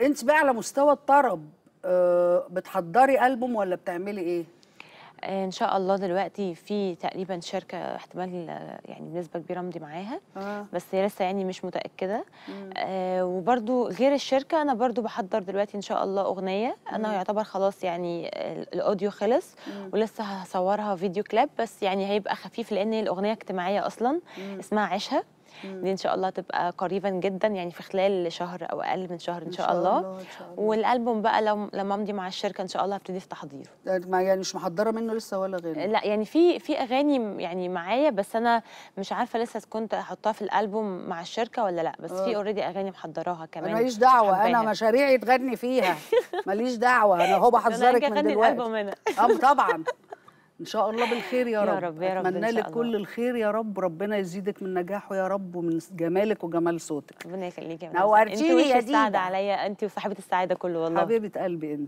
انت بقى على مستوى الطرب آه، بتحضري البوم ولا بتعملي ايه آه، ان شاء الله دلوقتي في تقريبا شركه احتمال آه، يعني بنسبه كبيره امضي معاها آه. بس لسه يعني مش متاكده آه وبرده غير الشركه انا برده بحضر دلوقتي ان شاء الله اغنيه انا مم. يعتبر خلاص يعني الاوديو خلص مم. ولسه هصورها فيديو كلاب بس يعني هيبقى خفيف لان الاغنيه اجتماعيه اصلا مم. اسمها عيشها مم. دي ان شاء الله تبقى قريبا جدا يعني في خلال شهر او اقل من شهر ان شاء, إن شاء الله. الله. إن شاء الله والالبوم بقى لو لما امضي مع الشركه ان شاء الله هبتدي في تحضيره يعني مش محضره منه لسه ولا غيره لا يعني في في اغاني يعني معايا بس انا مش عارفه لسه كنت احطها في الالبوم مع الشركه ولا لا بس أوه. في اوريدي آه. اغاني محضراها كمان انا ماليش دعوه حبانها. انا مشاريعي تغني فيها ماليش دعوه انا هو بحذرك من دلوقتي الالبوم هنا طبعا ان شاء الله بالخير يا, يا رب, رب اتمنى لك كل الخير يا رب ربنا يزيدك من نجاحه يا رب ومن جمالك وجمال صوتك ربنا يخليك يا نورتيني يا دينا السعاده عليا انت وصاحبه السعاده كله والله حبيبه قلبي انت